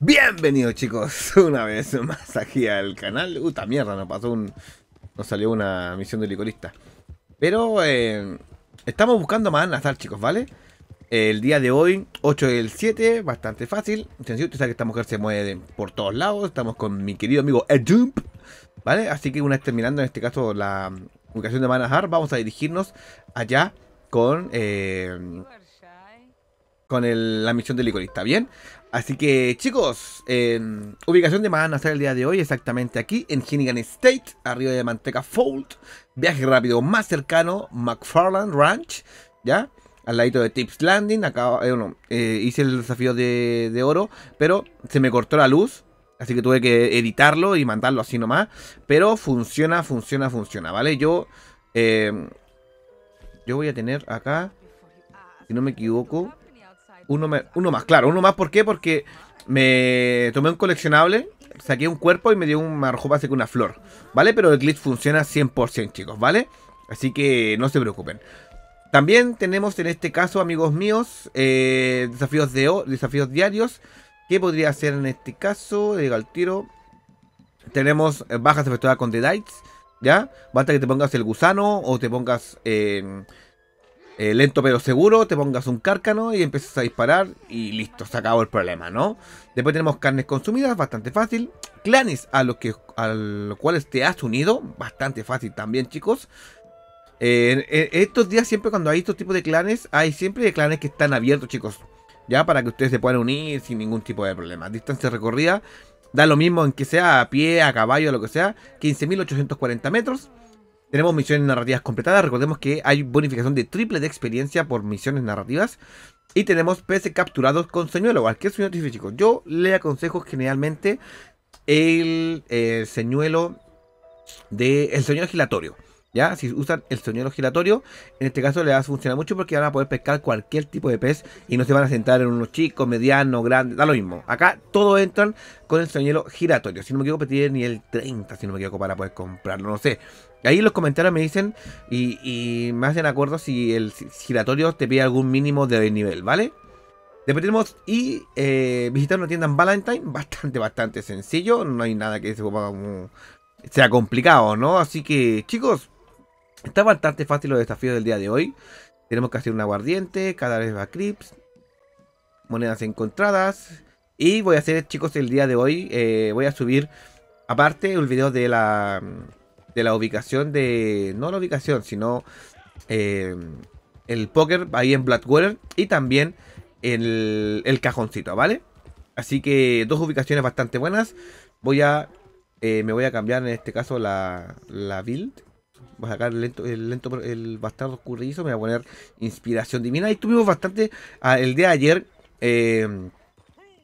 Bienvenidos chicos, una vez más aquí al canal. Uta uh, mierda, nos pasó un. Nos salió una misión de licorista. Pero eh, estamos buscando más Nazar, chicos, ¿vale? El día de hoy, 8 del 7, bastante fácil. Sencillo, usted que esta mujer se mueve por todos lados. Estamos con mi querido amigo Edump, ¿vale? Así que una vez terminando, en este caso, la, ubicación de Manahar, vamos a dirigirnos allá con, eh, con la misión del licorista, bien? Así que chicos, ubicación de Manahar el día de hoy, exactamente aquí, en Hennigan State, arriba de Manteca Fold, viaje rápido más cercano, McFarland Ranch, ¿ya? Al ladito de Tips Landing, acá, eh, eh, hice el desafío de, de oro, pero se me cortó la luz, Así que tuve que editarlo y mandarlo así nomás. Pero funciona, funciona, funciona, ¿vale? Yo, em, yo voy a tener acá, si no me equivoco, uno, uno más. Claro, uno más. ¿Por qué? Porque me tomé un coleccionable, saqué un cuerpo y me dio un marjo base que una flor. ¿Vale? Pero el glitch funciona 100%, chicos, ¿vale? Así que no se preocupen. También tenemos en este caso, amigos míos, eh, desafíos, de, desafíos diarios. ¿Qué podría hacer en este caso? Digo al tiro. Tenemos bajas efectuadas con the Dites, ¿Ya? Basta que te pongas el gusano o te pongas eh, eh, lento pero seguro, te pongas un cárcano y empiezas a disparar y listo, se acabó el problema, ¿no? Después tenemos carnes consumidas, bastante fácil. Clanes a los, que, a los cuales te has unido, bastante fácil también, chicos. Eh, estos días siempre cuando hay estos tipos de clanes, hay siempre clanes que están abiertos, chicos ya para que ustedes se puedan unir sin ningún tipo de problema. Distancia recorrida, da lo mismo en que sea a pie, a caballo, lo que sea, 15.840 metros. Tenemos misiones narrativas completadas, recordemos que hay bonificación de triple de experiencia por misiones narrativas. Y tenemos peces capturados con señuelo, cualquier señuelo artificial. Yo le aconsejo generalmente el, señuelo de el señuelo ¿Ya? Si usan el soñero giratorio, en este caso le va a funcionar mucho porque van a poder pescar cualquier tipo de pez y no se van a sentar en unos chicos, medianos, grandes, da lo mismo. Acá todos entran con el soñero giratorio. Si no me equivoco, pedir el nivel 30, si no me equivoco, para poder comprarlo, no sé. Ahí en los comentarios me dicen y, me hacen acuerdo si el giratorio te pide algún mínimo de nivel, ¿vale? Repetimos y eh, visitar una tienda en Valentine, bastante, bastante sencillo, no hay nada que sea complicado, ¿no? Así que chicos, Está bastante fácil los desafíos del día de hoy. Tenemos que hacer un aguardiente, cada vez va clips, monedas encontradas. Y voy a hacer, chicos, el día de hoy eh, voy a subir aparte el video de la, de la ubicación de... No la ubicación, sino eh, el póker ahí en Blackwater y también el, el cajoncito, ¿vale? Así que dos ubicaciones bastante buenas. Voy a... Eh, me voy a cambiar en este caso la, la build Voy a sacar el lento, el lento, el bastardo escurridizo, me voy a poner inspiración divina. Y tuvimos bastante, ah, el día de ayer, eh,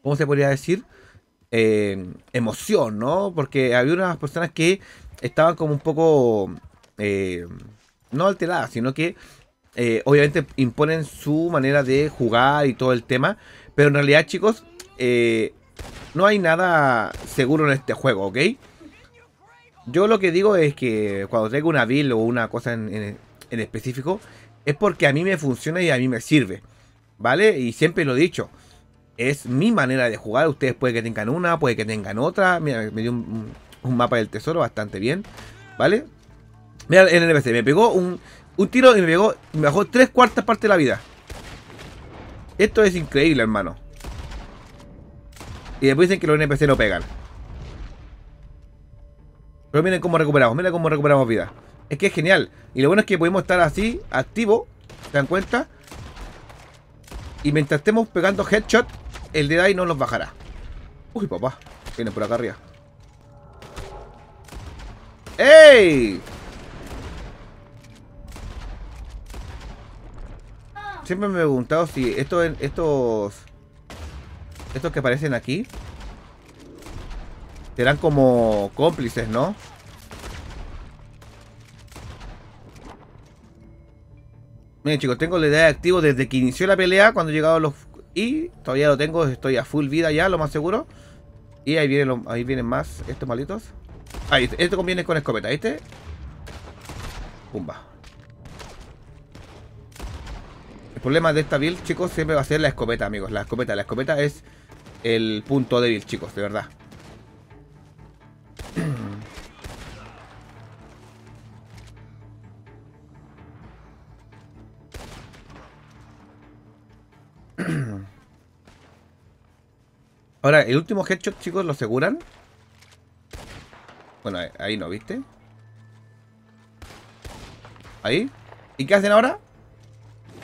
¿cómo se podría decir? Eh, emoción, ¿no? Porque había unas personas que estaban como un poco, eh, no alteradas, sino que obviamente imponen su manera de jugar y todo el tema. Pero en realidad, chicos, no hay nada seguro en este juego, ¿ok? Yo lo que digo es que cuando traigo una build o una cosa en, específico, es porque a mí me funciona y a mí me sirve. ¿Vale? Y siempre lo he dicho. Es mi manera de jugar. Ustedes puede que tengan una, puede que tengan otra. me dio un, un mapa del tesoro bastante bien. ¿Vale? Mira el NPC. Me pegó un, un tiro y me pegó. Me bajó tres cuartas partes de la vida. Esto es increíble, hermano. Y después dicen que los NPC no pegan. Pero miren cómo recuperamos, miren cómo recuperamos vida. Es que es genial. Y lo bueno es que podemos estar así, activo. ¿Se dan cuenta? Y mientras estemos pegando headshot, el de ahí no nos bajará. Uy, papá. viene por acá arriba. ¡Ey! Siempre me he preguntado si estos, estos, estos que aparecen aquí Serán como cómplices, ¿no? Miren chicos, tengo la idea de activo desde que inició la pelea, cuando he llegado a los... Y todavía lo tengo, estoy a full vida ya, lo más seguro. Y ahí vienen, ahí vienen más estos malitos. Ahí, esto este conviene con escopeta, ¿viste? Pumba. El problema de esta build, chicos, siempre va a ser la escopeta, amigos. La escopeta, la escopeta es el punto débil, chicos, de verdad. Ahora, el último headshot, chicos, ¿lo aseguran? Bueno, ahí no, ¿viste? Ahí. ¿Y qué hacen ahora?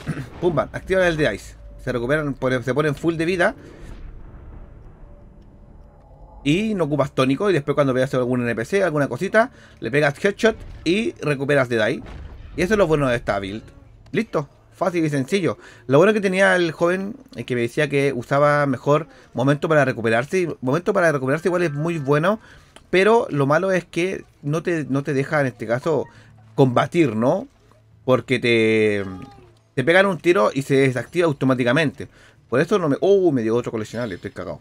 Pumba, activan el de Ice. Se recuperan, se ponen full de vida. Y no ocupas tónico. Y después cuando veas algún NPC, alguna cosita, le pegas headshot y recuperas de ahí. Y eso es lo bueno de esta build. Listo. Fácil y sencillo. Lo bueno que tenía el joven es que me decía que usaba mejor momento para recuperarse. momento para recuperarse igual es muy bueno. Pero lo malo es que no te, no te deja en este caso combatir, ¿no? Porque te, te pegan un tiro y se desactiva automáticamente. Por eso no me... Uh Me dio otro coleccionable. Estoy cagado.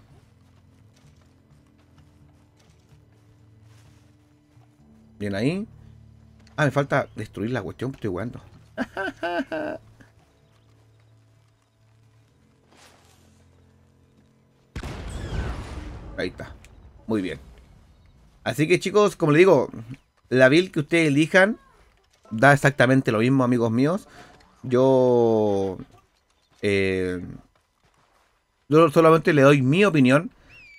Bien ahí. Ah, me falta destruir la cuestión. Estoy jugando. Ahí está. Muy bien. Así que chicos, como les digo, la build que ustedes elijan da exactamente lo mismo, amigos míos. Yo... Eh, yo solamente le doy mi opinión.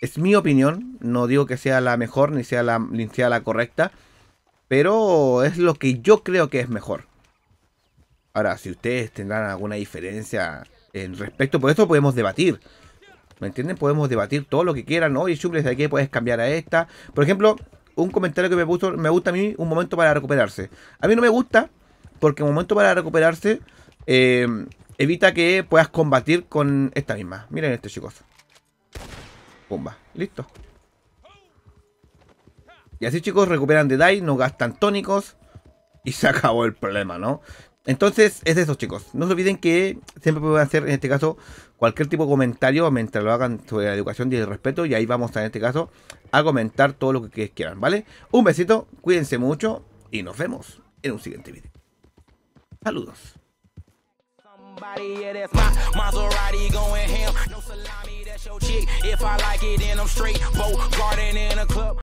Es mi opinión. No digo que sea la mejor ni sea la, ni sea la correcta. Pero es lo que yo creo que es mejor. Ahora, si ustedes tendrán alguna diferencia en respecto, por eso podemos debatir. ¿Me entienden? Podemos debatir todo lo que quieran. ¿no? Y suples de aquí puedes cambiar a esta. Por ejemplo, un comentario que me, puso, me gusta a mí, un momento para recuperarse. A mí no me gusta, porque un momento para recuperarse eh, evita que puedas combatir con esta misma. Miren esto, chicos. Bomba. Listo. Y así, chicos, recuperan de die, no gastan tónicos. Y se acabó el problema, ¿no? Entonces, es de esos, chicos. No se olviden que siempre pueden hacer, en este caso, cualquier tipo de comentario mientras lo hagan sobre la educación y el respeto. Y ahí vamos, en este caso, a comentar todo lo que quieran, ¿vale? Un besito, cuídense mucho y nos vemos en un siguiente video. Saludos.